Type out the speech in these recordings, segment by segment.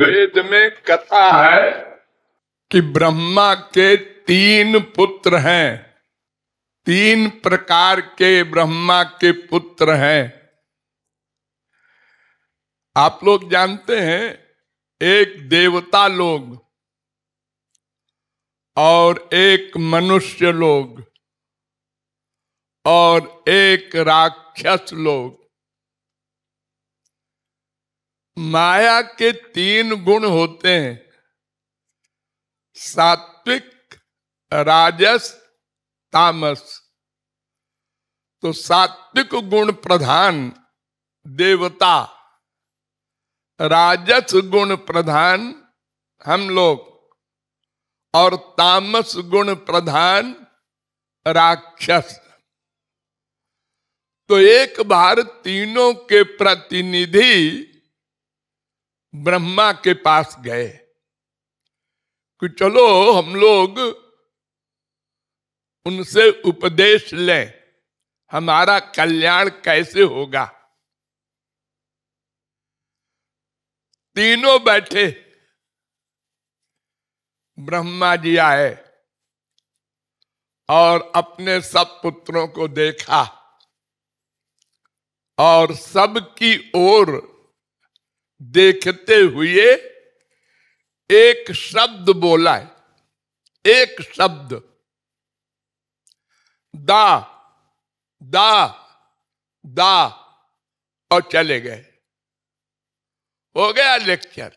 वेद में कथा है कि ब्रह्मा के तीन पुत्र हैं तीन प्रकार के ब्रह्मा के पुत्र हैं आप लोग जानते हैं एक देवता लोग और एक मनुष्य लोग और एक राक्षस लोग माया के तीन गुण होते हैं सात्विक राजस तामस तो सात्विक गुण प्रधान देवता राजस गुण प्रधान हम लोग और तामस गुण प्रधान राक्षस तो एक बार तीनों के प्रतिनिधि ब्रह्मा के पास गए कि चलो हम लोग उनसे उपदेश लें हमारा कल्याण कैसे होगा तीनों बैठे ब्रह्मा जी आए और अपने सब पुत्रों को देखा और सबकी ओर देखते हुए एक शब्द बोला है एक शब्द दा दा दा और चले गए हो गया लेक्चर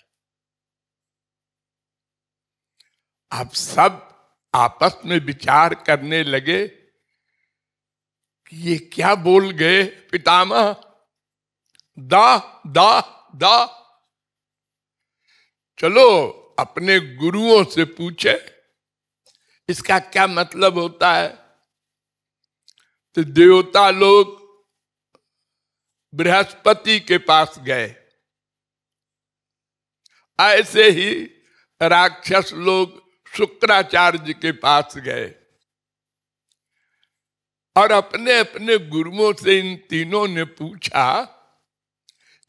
अब सब आपस में विचार करने लगे कि ये क्या बोल गए पितामह दा दा दा चलो अपने गुरुओं से पूछे इसका क्या मतलब होता है तो देवता लोग बृहस्पति के पास गए ऐसे ही राक्षस लोग शुक्राचार्य के पास गए और अपने अपने गुरुओं से इन तीनों ने पूछा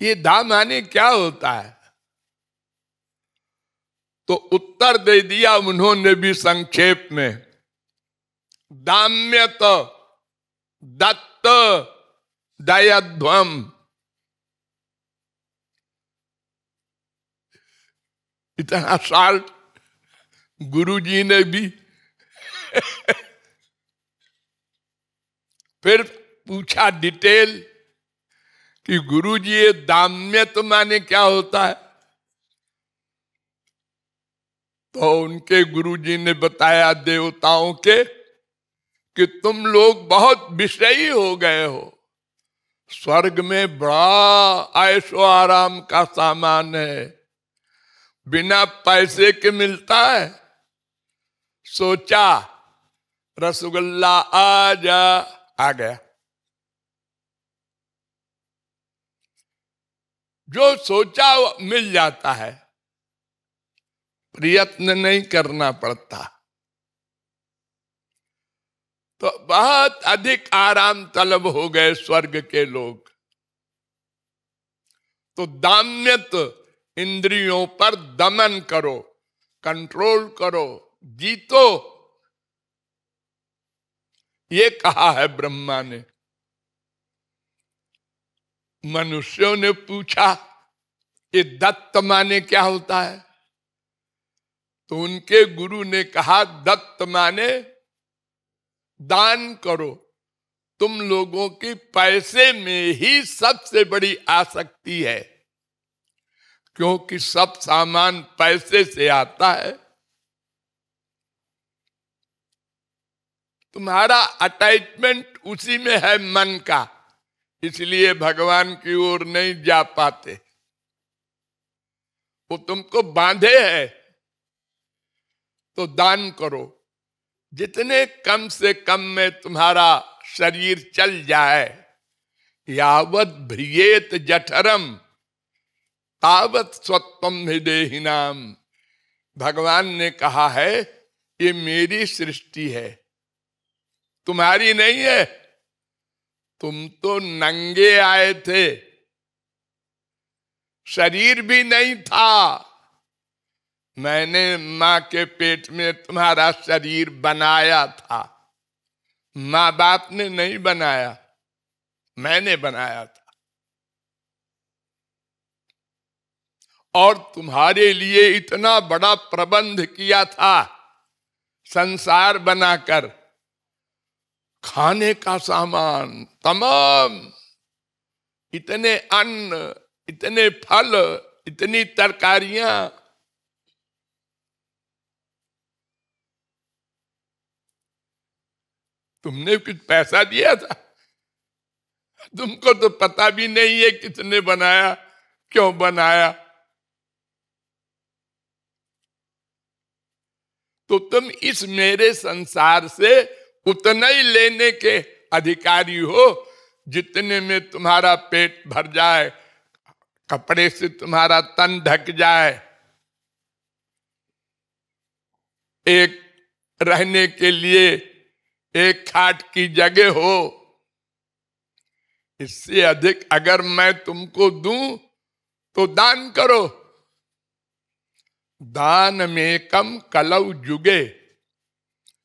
ये धा माने क्या होता है तो उत्तर दे दिया उन्होंने भी संक्षेप में दाम्यत दत्त दयाध्वम इतना साल गुरु जी ने भी फिर पूछा डिटेल कि गुरु जी ये दाम्यत तो माने क्या होता है तो उनके गुरु जी ने बताया देवताओं के कि तुम लोग बहुत विषयी हो गए हो स्वर्ग में बड़ा ऐशो आराम का सामान है बिना पैसे के मिलता है सोचा रसगुल्ला आ जा आ गया जो सोचा मिल जाता है प्रयत्न नहीं करना पड़ता तो बहुत अधिक आराम तलब हो गए स्वर्ग के लोग तो दाम्यत इंद्रियों पर दमन करो कंट्रोल करो जीतो ये कहा है ब्रह्मा ने मनुष्यों ने पूछा कि दत्त माने क्या होता है तो उनके गुरु ने कहा दत्त माने दान करो तुम लोगों की पैसे में ही सबसे बड़ी आसक्ति है क्योंकि सब सामान पैसे से आता है तुम्हारा अटैचमेंट उसी में है मन का इसलिए भगवान की ओर नहीं जा पाते वो तुमको बांधे है तो दान करो जितने कम से कम में तुम्हारा शरीर चल जाए यावत भ्रियेत जठरम तावत स्वत्वम हृदय नाम भगवान ने कहा है ये मेरी सृष्टि है तुम्हारी नहीं है तुम तो नंगे आए थे शरीर भी नहीं था मैंने मां के पेट में तुम्हारा शरीर बनाया था मां बाप ने नहीं बनाया मैंने बनाया था और तुम्हारे लिए इतना बड़ा प्रबंध किया था संसार बनाकर खाने का सामान तमाम इतने अन्न इतने फल इतनी तरकारियां तुमने कुछ पैसा दिया था तुमको तो पता भी नहीं है किसने बनाया क्यों बनाया तो तुम इस मेरे संसार से उतना ही लेने के अधिकारी हो जितने में तुम्हारा पेट भर जाए कपड़े से तुम्हारा तन ढक जाए एक रहने के लिए एक खाट की जगह हो इससे अधिक अगर मैं तुमको दू तो दान करो दान में कम कलव जुगे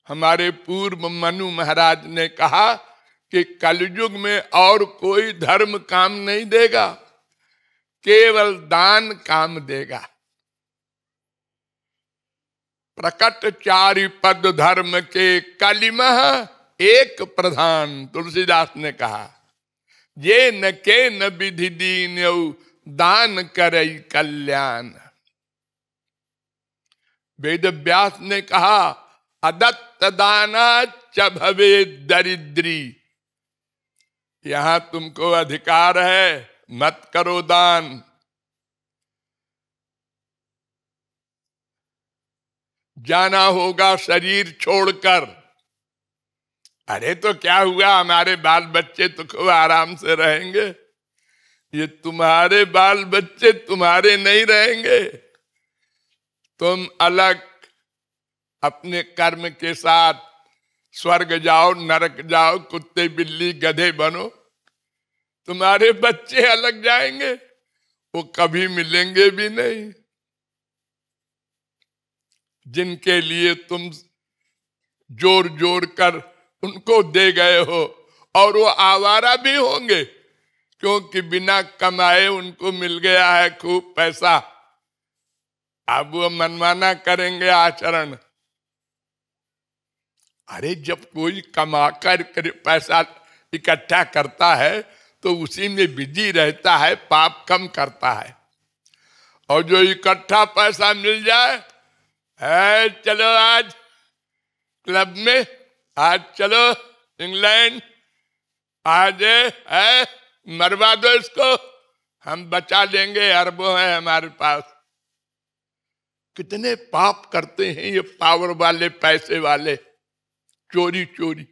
हमारे पूर्व मनु महाराज ने कहा कि कलयुग में और कोई धर्म काम नहीं देगा केवल दान काम देगा प्रकट चारि पद धर्म के कलिम एक प्रधान तुलसीदास ने कहा ये न के न विधि दीन दान करई कल्याण वेद व्यास ने कहा अदत्त दाना च भवे दरिद्री यहां तुमको अधिकार है मत करो दान जाना होगा शरीर छोड़कर अरे तो क्या हुआ हमारे बाल बच्चे तो खूब आराम से रहेंगे ये तुम्हारे बाल बच्चे तुम्हारे नहीं रहेंगे तुम अलग अपने कर्म के साथ स्वर्ग जाओ नरक जाओ कुत्ते बिल्ली गधे बनो तुम्हारे बच्चे अलग जाएंगे वो कभी मिलेंगे भी नहीं जिनके लिए तुम जोर जोर कर उनको दे गए हो और वो आवारा भी होंगे क्योंकि बिना कमाए उनको मिल गया है खूब पैसा अब वो मनमाना करेंगे आचरण अरे जब कोई कमाकर पैसा इकट्ठा करता है तो उसी में बिजी रहता है पाप कम करता है और जो इकट्ठा पैसा मिल जाए है चलो आज क्लब में आज चलो इंग्लैंड आज है मरवा दो इसको हम बचा लेंगे अरबों है हमारे पास कितने पाप करते हैं ये पावर वाले पैसे वाले चोरी चोरी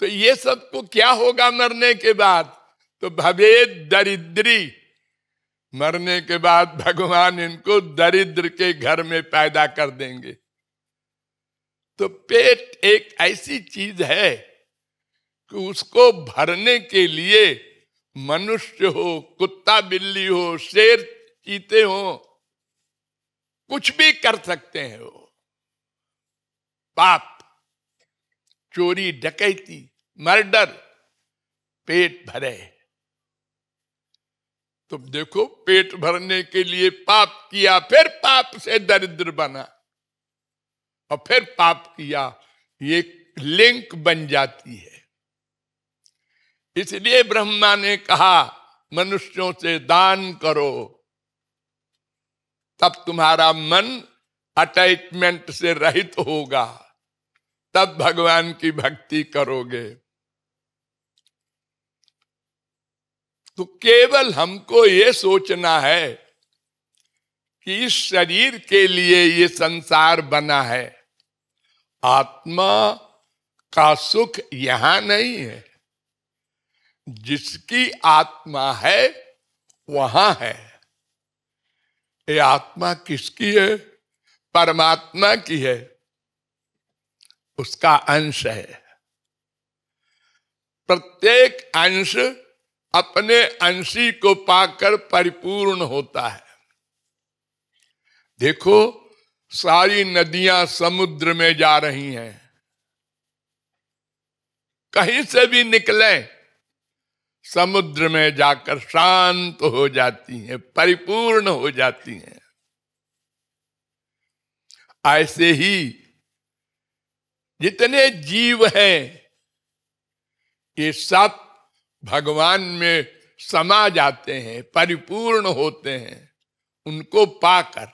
तो ये सबको क्या होगा मरने के बाद तो भवे दरिद्री मरने के बाद भगवान इनको दरिद्र के घर में पैदा कर देंगे तो पेट एक ऐसी चीज है कि उसको भरने के लिए मनुष्य हो कुत्ता बिल्ली हो शेर चीते हो कुछ भी कर सकते हैं वो पाप चोरी डकैती मर्डर पेट भरे तुम देखो पेट भरने के लिए पाप किया फिर पाप से दरिद्र बना और फिर पाप किया ये लिंक बन जाती है इसलिए ब्रह्मा ने कहा मनुष्यों से दान करो तब तुम्हारा मन अटैचमेंट से रहित होगा तब भगवान की भक्ति करोगे तो केवल हमको ये सोचना है कि इस शरीर के लिए ये संसार बना है आत्मा का सुख यहां नहीं है जिसकी आत्मा है वहां है ये आत्मा किसकी है परमात्मा की है उसका अंश है प्रत्येक अंश अपने अंशी को पाकर परिपूर्ण होता है देखो सारी नदियां समुद्र में जा रही हैं कहीं से भी निकलें समुद्र में जाकर शांत हो जाती हैं परिपूर्ण हो जाती हैं ऐसे ही जितने जीव हैं ये सब भगवान में समा जाते हैं परिपूर्ण होते हैं उनको पाकर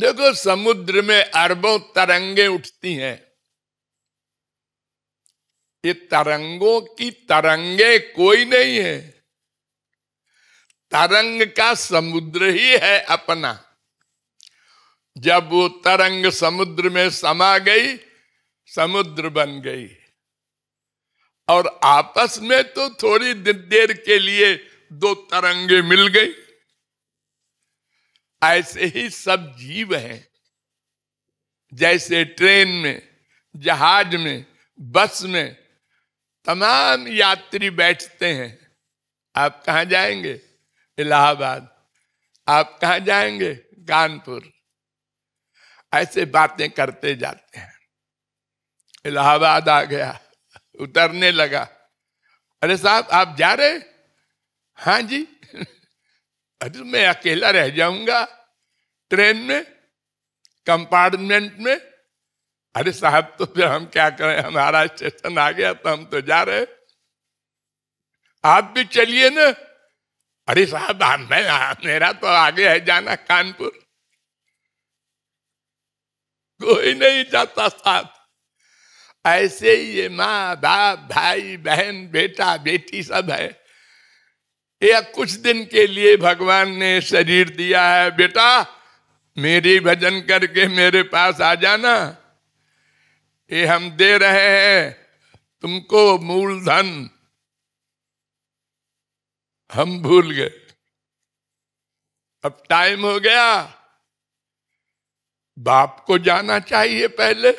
देखो समुद्र में अरबों तरंगे उठती हैं ये तरंगों की तरंगे कोई नहीं है तरंग का समुद्र ही है अपना जब वो तरंग समुद्र में समा गई समुद्र बन गई और आपस में तो थोड़ी देर के लिए दो तरंगे मिल गई ऐसे ही सब जीव हैं जैसे ट्रेन में जहाज में बस में तमाम यात्री बैठते हैं आप कहा जाएंगे इलाहाबाद आप कहा जाएंगे कानपुर ऐसे बातें करते जाते हैं इलाहाबाद आ गया उतरने लगा अरे साहब आप जा रहे हाँ जी अरे मैं अकेला रह जाऊंगा ट्रेन में कंपार्टमेंट में अरे साहब तो फिर हम क्या करें हमारा स्टेशन आ गया तो हम तो जा रहे आप भी चलिए ना अरे साहब मैं मेरा तो आगे है जाना कानपुर कोई नहीं जाता साहब ऐसे ही ये माँ बाप भाई बहन बेटा बेटी सब है या कुछ दिन के लिए भगवान ने शरीर दिया है बेटा मेरी भजन करके मेरे पास आ जाना ये हम दे रहे हैं तुमको मूलधन हम भूल गए अब टाइम हो गया बाप को जाना चाहिए पहले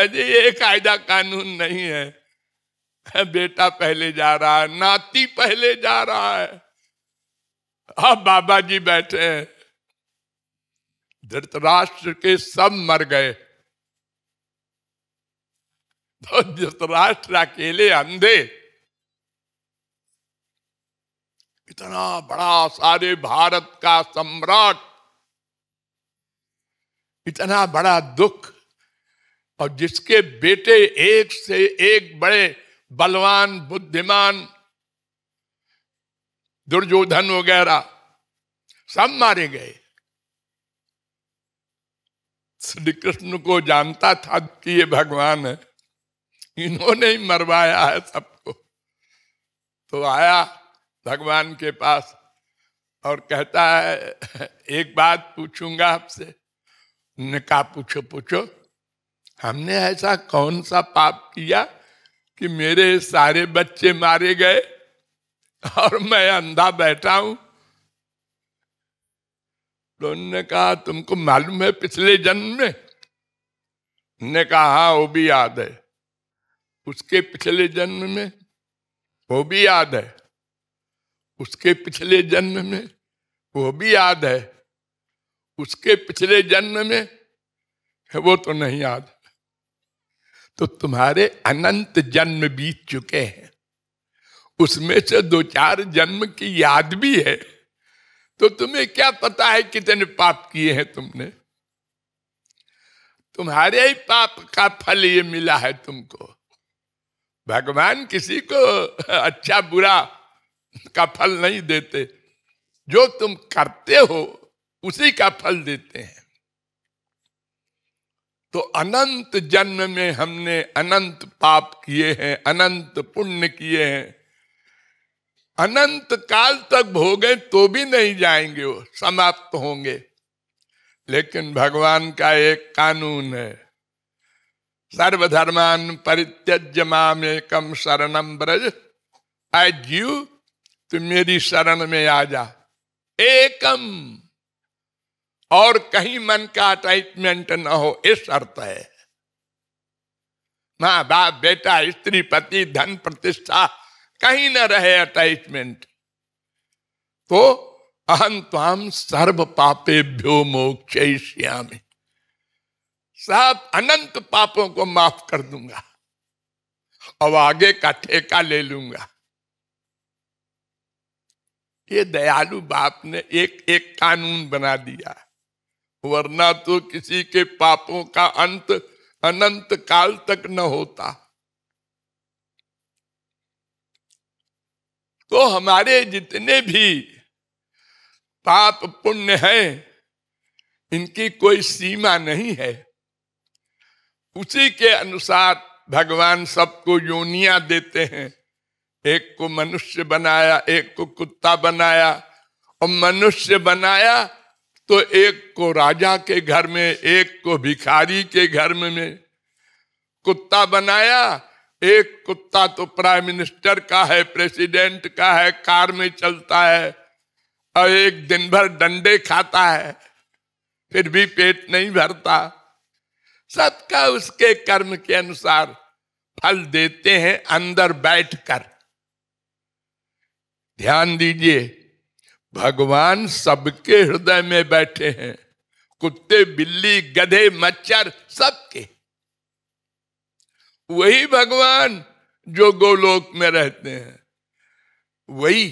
अरे ये कायदा कानून नहीं है बेटा पहले जा रहा है नाती पहले जा रहा है अब बाबा जी बैठे हैं धृतराष्ट्र के सब मर गए तो धृतराष्ट्र अकेले अंधे इतना बड़ा सारे भारत का सम्राट इतना बड़ा दुख और जिसके बेटे एक से एक बड़े बलवान बुद्धिमान दुर्योधन वगैरह सब मारे गए श्री कृष्ण को जानता था कि ये भगवान है इन्होंने ही मरवाया है सबको तो आया भगवान के पास और कहता है एक बात पूछूंगा आपसे निका पूछो पूछो हमने ऐसा कौन सा पाप किया कि मेरे सारे बच्चे मारे गए और मैं अंधा बैठा हूं तो उनने कहा तुमको मालूम है पिछले जन्म में ने कहा हाँ वो भी याद है उसके पिछले जन्म में वो भी याद है उसके पिछले जन्म में वो भी याद है उसके पिछले जन्म में वो तो नहीं याद तो तुम्हारे अनंत जन्म बीत चुके हैं उसमें से दो चार जन्म की याद भी है तो तुम्हें क्या पता है कितने पाप किए हैं तुमने तुम्हारे ही पाप का फल ये मिला है तुमको भगवान किसी को अच्छा बुरा का फल नहीं देते जो तुम करते हो उसी का फल देते हैं तो अनंत जन्म में हमने अनंत पाप किए हैं अनंत पुण्य किए हैं अनंत काल तक भोगे तो भी नहीं जाएंगे वो समाप्त होंगे लेकिन भगवान का एक कानून है सर्वधर्मान परित्यज मामेकम शरणम ब्रज आई जीव तुम मेरी शरण में आ जा एकम और कहीं मन का अटैचमेंट न हो इस अर्थ है माँ बाप बेटा स्त्री पति धन प्रतिष्ठा कहीं न रहे अटैचमेंट तो अहम तमाम सर्व पापे भ्यो मोक्ष में साहब अनंत पापों को माफ कर दूंगा और आगे का ठेका ले लूंगा ये दयालु बाप ने एक एक कानून बना दिया वरना तो किसी के पापों का अंत अनंत काल तक न होता तो हमारे जितने भी पाप पुण्य हैं इनकी कोई सीमा नहीं है उसी के अनुसार भगवान सबको योनिया देते हैं एक को मनुष्य बनाया एक को कुत्ता बनाया और मनुष्य बनाया तो एक को राजा के घर में एक को भिखारी के घर में कुत्ता बनाया एक कुत्ता तो प्राइम मिनिस्टर का है प्रेसिडेंट का है कार में चलता है और एक दिन भर डंडे खाता है फिर भी पेट नहीं भरता सबका उसके कर्म के अनुसार फल देते हैं अंदर बैठकर ध्यान दीजिए भगवान सबके हृदय में बैठे हैं कुत्ते बिल्ली गधे मच्छर सबके वही भगवान जो गोलोक में रहते हैं वही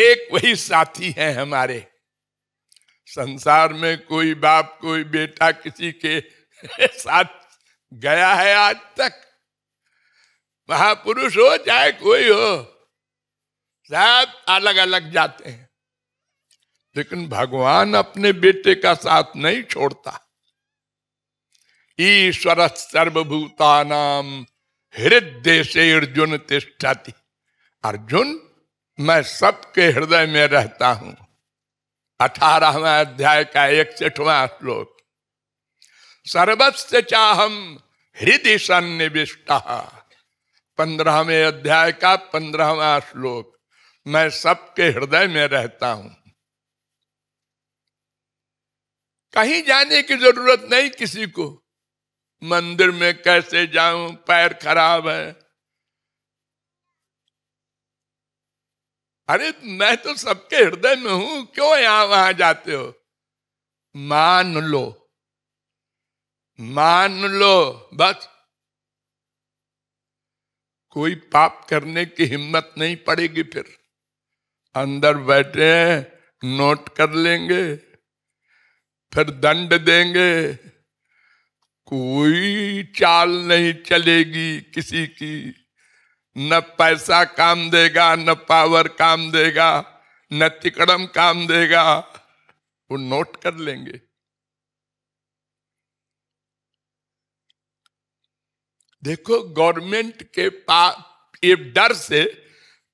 एक वही साथी है हमारे संसार में कोई बाप कोई बेटा किसी के साथ गया है आज तक महापुरुष हो चाहे कोई हो सब अलग अलग जाते हैं लेकिन भगवान अपने बेटे का साथ नहीं छोड़ता ईश्वर सर्वभूता नाम हृदय से अर्जुन तिष्ठती अर्जुन मैं सबके हृदय में रहता हूं अठारहवा अध्याय का एक इकसठवा श्लोक सर्वस्व चाहम हृदय सन्निविष्ट पंद्रहवें अध्याय का पंद्रहवा श्लोक मैं सबके हृदय में रहता हूं कहीं जाने की जरूरत नहीं किसी को मंदिर में कैसे जाऊं पैर खराब है अरे मैं तो सबके हृदय में हूं क्यों यहां वहां जाते हो मान लो मान लो बस कोई पाप करने की हिम्मत नहीं पड़ेगी फिर अंदर बैठे नोट कर लेंगे फिर दंड देंगे कोई चाल नहीं चलेगी किसी की न पैसा काम देगा न पावर काम देगा न तिकड़म काम देगा वो नोट कर लेंगे देखो गवर्नमेंट के पास ये डर से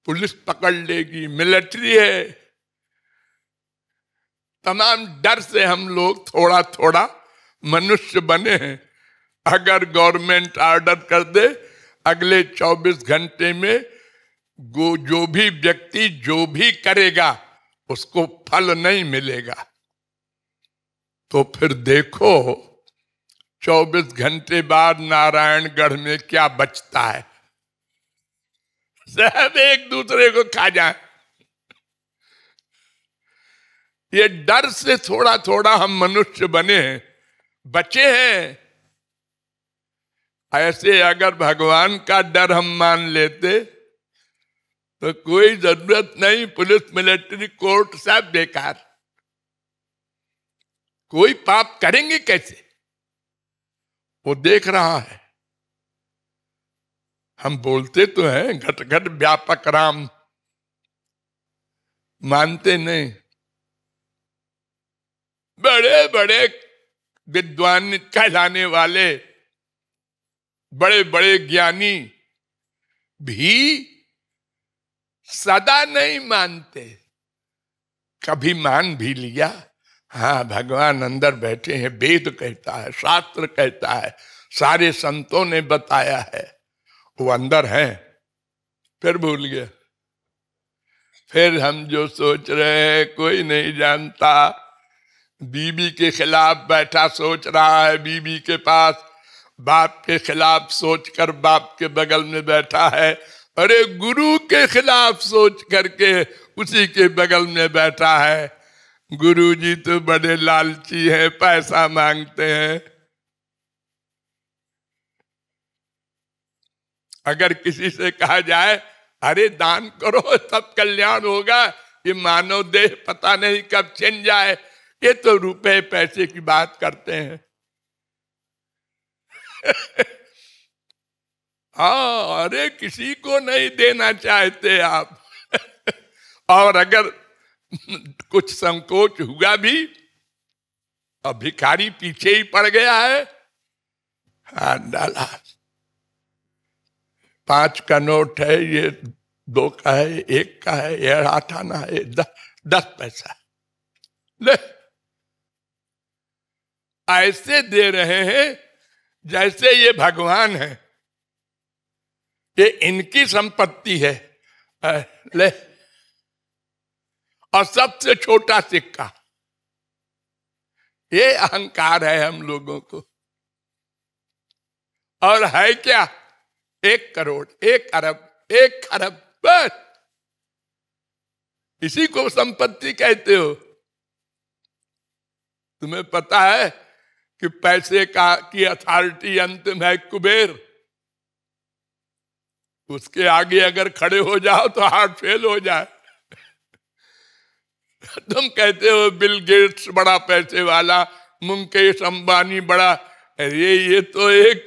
पुलिस पकड़ लेगी मिलिट्री है तमाम डर से हम लोग थोड़ा थोड़ा मनुष्य बने हैं अगर गवर्नमेंट ऑर्डर कर दे अगले 24 घंटे में गो जो भी व्यक्ति जो भी करेगा उसको फल नहीं मिलेगा तो फिर देखो 24 घंटे बाद नारायणगढ़ में क्या बचता है सब एक दूसरे को खा जाए ये डर से थोड़ा थोड़ा हम मनुष्य बने हैं बचे हैं ऐसे अगर भगवान का डर हम मान लेते तो कोई जरूरत नहीं पुलिस मिलिट्री कोर्ट सब बेकार कोई पाप करेंगे कैसे वो देख रहा है हम बोलते तो हैं घट घट व्यापक राम मानते नहीं बड़े बड़े विद्वान कहलाने वाले बड़े बड़े ज्ञानी भी सदा नहीं मानते कभी मान भी लिया हाँ भगवान अंदर बैठे हैं वेद कहता है शास्त्र कहता है सारे संतों ने बताया है वो अंदर है फिर भूल गया फिर हम जो सोच रहे हैं कोई नहीं जानता बीबी के खिलाफ बैठा सोच रहा है बीबी के पास बाप के खिलाफ सोचकर बाप के बगल में बैठा है अरे गुरु के खिलाफ सोच करके उसी के बगल में बैठा है गुरु जी तो बड़े लालची हैं पैसा मांगते हैं अगर किसी से कहा जाए अरे दान करो तब कल्याण होगा ये मानव देह पता नहीं कब छिन जाए ये तो रुपए पैसे की बात करते हैं हाँ अरे किसी को नहीं देना चाहते आप और अगर कुछ संकोच हुआ भी और तो भिखारी पीछे ही पड़ गया है हाथ डाला पांच का नोट है ये दो का है एक का है ये आठ आना है दस दस पैसा ले ऐसे दे रहे हैं जैसे ये भगवान है ये इनकी संपत्ति है ले और सबसे छोटा सिक्का ये अहंकार है हम लोगों को और है क्या एक करोड़ एक अरब एक खरब बस इसी को संपत्ति कहते हो तुम्हें पता है कि पैसे का की अथॉरिटी अंतिम है कुबेर उसके आगे अगर खड़े हो जाओ तो हार्ट फेल हो जाए तुम कहते हो बिल गेट्स बड़ा पैसे वाला मुकेश अंबानी बड़ा अरे ये तो एक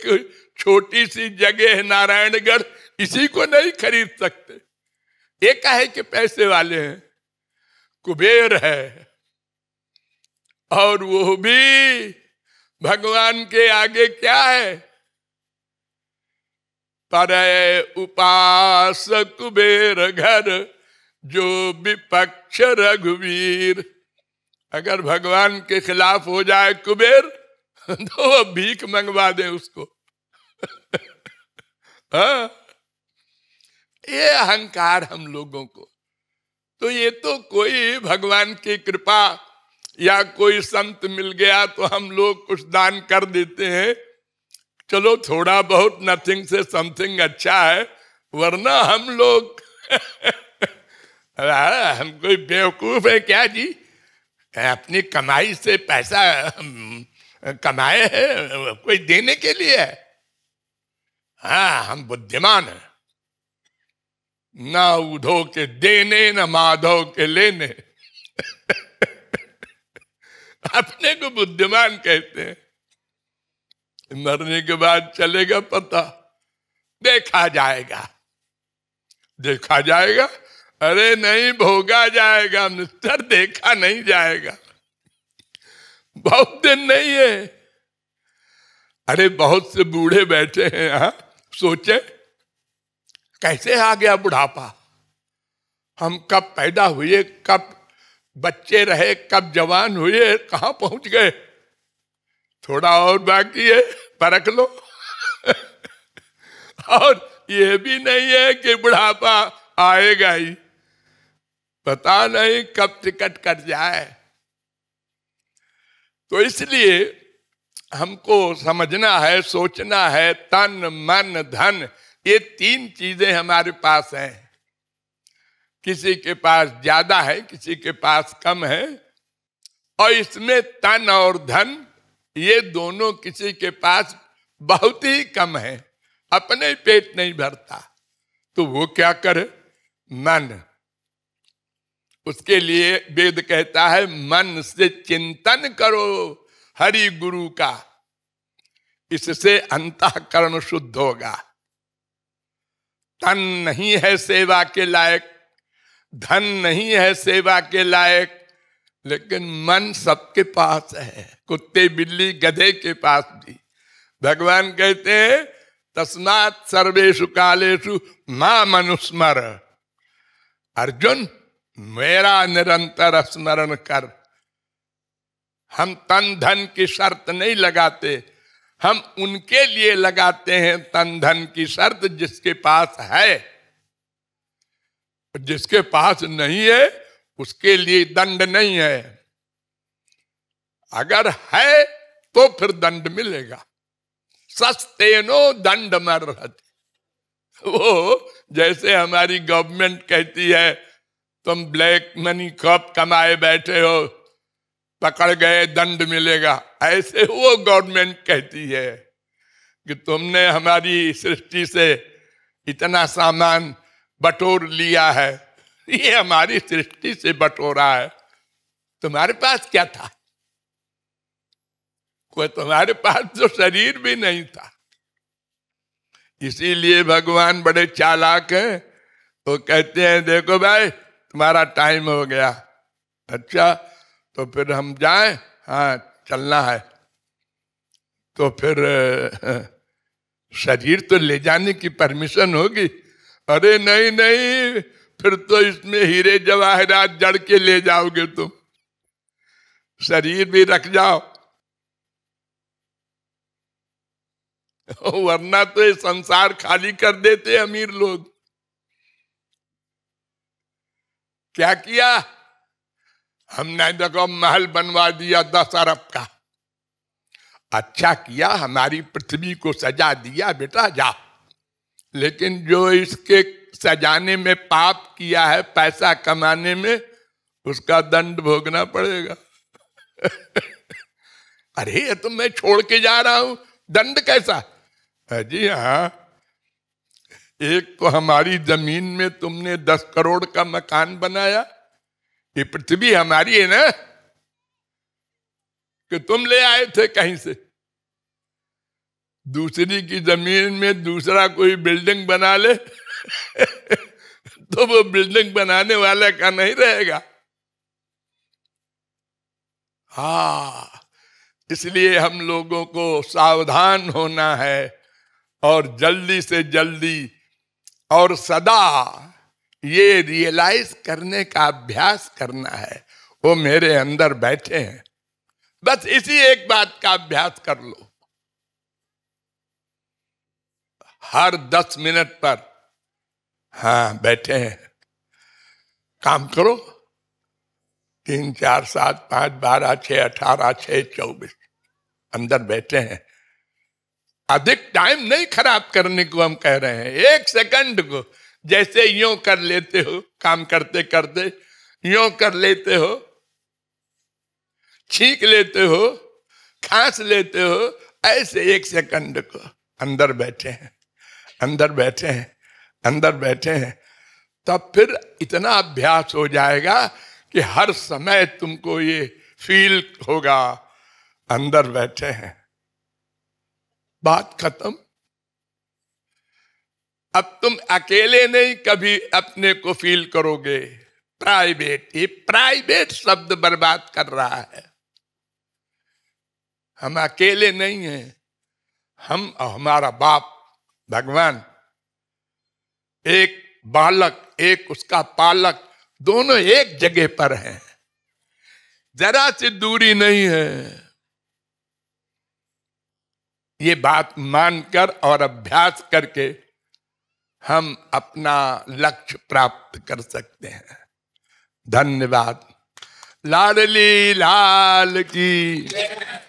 छोटी सी जगह है नारायणगढ़ इसी को नहीं खरीद सकते ये कहे कि पैसे वाले हैं कुबेर है और वो भी भगवान के आगे क्या है पर उपास कुबेर घर जो विपक्ष रघुवीर अगर भगवान के खिलाफ हो जाए कुबेर तो वो भीख मंगवा दे उसको हाँ? ये अहंकार हम लोगों को तो ये तो कोई भगवान की कृपा या कोई संत मिल गया तो हम लोग कुछ दान कर देते हैं चलो थोड़ा बहुत नथिंग से समथिंग अच्छा है वरना हम लोग हम कोई बेवकूफ है क्या जी अपनी कमाई से पैसा कमाए है कोई देने के लिए है हाँ हम बुद्धिमान हैं ना उधो के देने ना माधव के लेने अपने को बुद्धिमान कहते हैं मरने के बाद चलेगा पता देखा जाएगा देखा जाएगा अरे नहीं भोगा जाएगा मिस्टर देखा नहीं जाएगा बहुत दिन नहीं है अरे बहुत से बूढ़े बैठे हैं यहां सोचे कैसे आ गया बुढ़ापा हम कब पैदा हुए कब बच्चे रहे कब जवान हुए कहा पहुंच गए थोड़ा और बाकी है परख लो और यह भी नहीं है कि बुढ़ापा आएगा ही पता नहीं कब टिकट कट जाए तो इसलिए हमको समझना है सोचना है तन मन धन ये तीन चीजें हमारे पास हैं किसी के पास ज्यादा है किसी के पास कम है और इसमें तन और धन ये दोनों किसी के पास बहुत ही कम है अपने पेट नहीं भरता तो वो क्या करे मन उसके लिए वेद कहता है मन से चिंतन करो हरि गुरु का इससे अंतःकरण शुद्ध होगा तन नहीं है सेवा के लायक धन नहीं है सेवा के लायक लेकिन मन सबके पास है कुत्ते बिल्ली गधे के पास भी भगवान कहते हैं तस्मात सर्वेशु कालेशु मां मनुस्मर अर्जुन मेरा निरंतर स्मरण कर हम तन धन की शर्त नहीं लगाते हम उनके लिए लगाते हैं तन धन की शर्त जिसके पास है जिसके पास नहीं है उसके लिए दंड नहीं है अगर है तो फिर दंड मिलेगा सस्ते नो दंड मर वो जैसे हमारी गवर्नमेंट कहती है तुम ब्लैक मनी कब कमाए बैठे हो पकड़ गए दंड मिलेगा ऐसे वो गवर्नमेंट कहती है कि तुमने हमारी सृष्टि से इतना सामान बटोर लिया है ये हमारी सृष्टि से बटोरा है तुम्हारे पास क्या था कोई तुम्हारे पास तो शरीर भी नहीं था इसीलिए भगवान बड़े चालाक है वो तो कहते हैं देखो भाई तुम्हारा टाइम हो गया अच्छा तो फिर हम जाए हाँ चलना है तो फिर शरीर तो ले जाने की परमिशन होगी अरे नहीं नहीं फिर तो इसमें हीरे जवाहरात जड़ के ले जाओगे तुम शरीर भी रख जाओ वरना तो ये संसार खाली कर देते अमीर लोग क्या किया हमने देखो महल बनवा दिया दस अरब का अच्छा किया हमारी पृथ्वी को सजा दिया बेटा जा लेकिन जो इसके सजाने में पाप किया है पैसा कमाने में उसका दंड भोगना पड़ेगा अरे ये तो मैं छोड़ के जा रहा हूं दंड कैसा हाँ जी हाँ एक को तो हमारी जमीन में तुमने दस करोड़ का मकान बनाया ये पृथ्वी हमारी है ना कि तुम ले आए थे कहीं से दूसरी की जमीन में दूसरा कोई बिल्डिंग बना ले तो वो बिल्डिंग बनाने वाले का नहीं रहेगा हा इसलिए हम लोगों को सावधान होना है और जल्दी से जल्दी और सदा ये रियलाइज करने का अभ्यास करना है वो मेरे अंदर बैठे हैं बस इसी एक बात का अभ्यास कर लो हर दस मिनट पर हाँ बैठे हैं काम करो तीन चार सात पांच बारह छ अठारह छह चौबीस अंदर बैठे हैं अधिक टाइम नहीं खराब करने को हम कह रहे हैं एक सेकंड को जैसे यो कर लेते हो काम करते करते यो कर लेते हो छींक लेते हो खांस लेते हो ऐसे एक सेकंड को अंदर बैठे हैं अंदर बैठे हैं अंदर बैठे हैं तब फिर इतना अभ्यास हो जाएगा कि हर समय तुमको ये फील होगा अंदर बैठे हैं बात खत्म अब तुम अकेले नहीं कभी अपने को फील करोगे प्राइवेट ये प्राइवेट शब्द बर्बाद कर रहा है हम अकेले नहीं हैं हम और हमारा बाप भगवान एक बालक एक उसका पालक दोनों एक जगह पर हैं जरा सी दूरी नहीं है ये बात मानकर और अभ्यास करके हम अपना लक्ष्य प्राप्त कर सकते हैं धन्यवाद लाडली लाल की